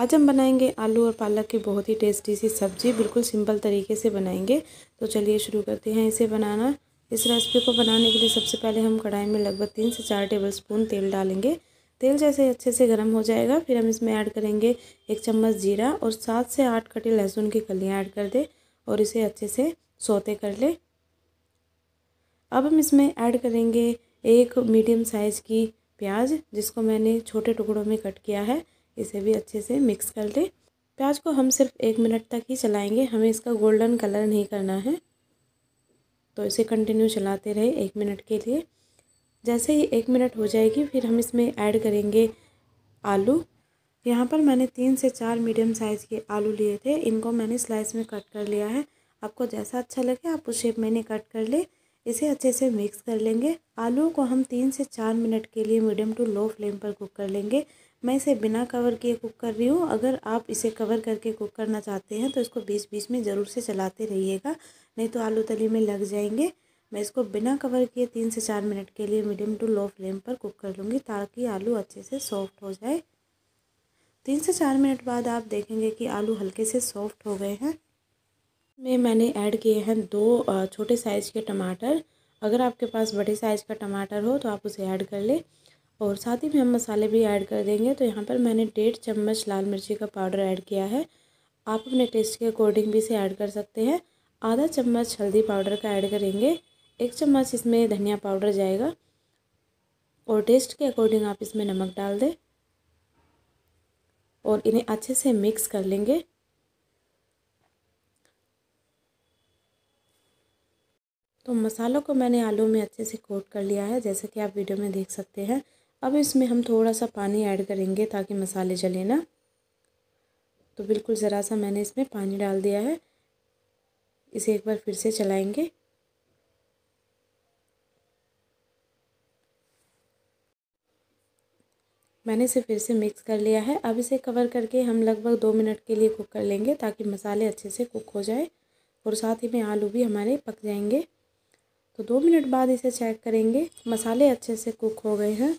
आज हम बनाएंगे आलू और पालक की बहुत ही टेस्टी सी सब्ज़ी बिल्कुल सिंपल तरीके से बनाएंगे तो चलिए शुरू करते हैं इसे बनाना इस रेसिपी को बनाने के लिए सबसे पहले हम कढ़ाई में लगभग तीन से चार टेबल स्पून तेल डालेंगे तेल जैसे अच्छे से गर्म हो जाएगा फिर हम इसमें ऐड करेंगे एक चम्मच जीरा और सात से आठ कटी लहसुन की कलियाँ ऐड कर दें और इसे अच्छे से सोते कर ले अब हम इसमें ऐड करेंगे एक मीडियम साइज़ की प्याज जिसको मैंने छोटे टुकड़ों में कट किया है इसे भी अच्छे से मिक्स कर लें प्याज को हम सिर्फ एक मिनट तक ही चलाएंगे हमें इसका गोल्डन कलर नहीं करना है तो इसे कंटिन्यू चलाते रहे एक मिनट के लिए जैसे ही एक मिनट हो जाएगी फिर हम इसमें ऐड करेंगे आलू यहाँ पर मैंने तीन से चार मीडियम साइज़ के आलू लिए थे इनको मैंने स्लाइस में कट कर लिया है आपको जैसा अच्छा लगे आप उस शेप में कट कर ले इसे अच्छे से मिक्स कर लेंगे आलू को हम तीन से चार मिनट के लिए मीडियम टू लो फ्लेम पर कुक कर लेंगे मैं इसे बिना कवर किए कुक कर रही हूँ अगर आप इसे कवर करके कुक करना चाहते हैं तो इसको बीच बीच में ज़रूर से चलाते रहिएगा नहीं तो आलू तली में लग जाएंगे मैं इसको बिना कवर किए तीन से चार मिनट के लिए मीडियम टू लो फ्लेम पर कुक कर लूँगी ताकि आलू अच्छे से सॉफ्ट हो जाए तीन से चार मिनट बाद आप देखेंगे कि आलू हल्के से सॉफ्ट हो गए हैं में मैंने ऐड किए हैं दो छोटे साइज़ के टमाटर अगर आपके पास बड़े साइज़ का टमाटर हो तो आप उसे ऐड कर लें और साथ ही में हम मसाले भी ऐड कर देंगे तो यहाँ पर मैंने डेढ़ चम्मच लाल मिर्ची का पाउडर ऐड किया है आप अपने टेस्ट के अकॉर्डिंग भी इसे ऐड कर सकते हैं आधा चम्मच हल्दी पाउडर का ऐड करेंगे एक चम्मच इसमें धनिया पाउडर जाएगा और टेस्ट के अकॉर्डिंग आप इसमें नमक डाल दें और इन्हें अच्छे से मिक्स कर लेंगे तो मसालों को मैंने आलू में अच्छे से कोट कर लिया है जैसे कि आप वीडियो में देख सकते हैं अब इसमें हम थोड़ा सा पानी ऐड करेंगे ताकि मसाले जले ना तो बिल्कुल ज़रा सा मैंने इसमें पानी डाल दिया है इसे एक बार फिर से चलाएंगे मैंने इसे फिर से मिक्स कर लिया है अब इसे कवर करके हम लगभग दो मिनट के लिए कुक कर लेंगे ताकि मसाले अच्छे से कुक हो जाए और साथ ही में आलू भी हमारे पक जाएंगे तो दो मिनट बाद इसे चेक करेंगे मसाले अच्छे से कुक हो गए हैं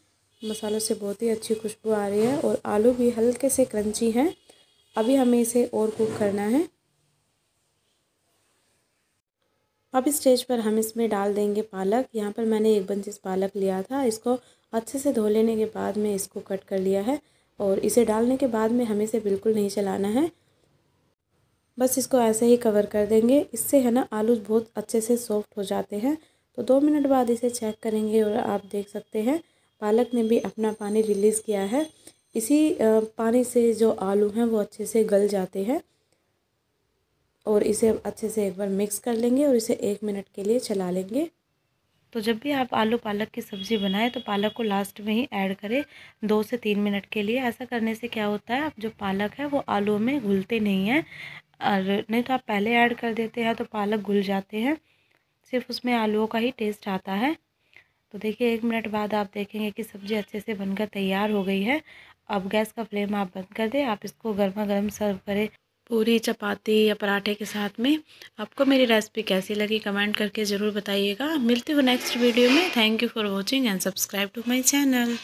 मसालों से बहुत ही अच्छी खुशबू आ रही है और आलू भी हल्के से क्रंची हैं अभी हमें इसे और कुक करना है अब स्टेज पर हम इसमें डाल देंगे पालक यहाँ पर मैंने एक बंचिस पालक लिया था इसको अच्छे से धो लेने के बाद में इसको कट कर लिया है और इसे डालने के बाद में हमें इसे बिल्कुल नहीं चलाना है बस इसको ऐसे ही कवर कर देंगे इससे है ना आलू बहुत अच्छे से सॉफ्ट हो जाते हैं तो दो मिनट बाद इसे चेक करेंगे और आप देख सकते हैं पालक ने भी अपना पानी रिलीज़ किया है इसी पानी से जो आलू हैं वो अच्छे से गल जाते हैं और इसे अच्छे से एक बार मिक्स कर लेंगे और इसे एक मिनट के लिए चला लेंगे तो जब भी आप आलू पालक की सब्ज़ी बनाएं तो पालक को लास्ट में ही ऐड करें दो से तीन मिनट के लिए ऐसा करने से क्या होता है आप जो पालक है वो आलू में घुलते नहीं हैं और नहीं तो आप पहले ऐड कर देते हैं तो पालक घुल जाते हैं सिर्फ उसमें आलूओं का ही टेस्ट आता है तो देखिए एक मिनट बाद आप देखेंगे कि सब्ज़ी अच्छे से बनकर तैयार हो गई है अब गैस का फ्लेम आप बंद कर दें आप इसको गर्मा गर्म सर्व करें पूरी चपाती या पराठे के साथ में आपको मेरी रेसिपी कैसी लगी कमेंट करके ज़रूर बताइएगा मिलती हूँ नेक्स्ट वीडियो में thank you for watching and subscribe to my channel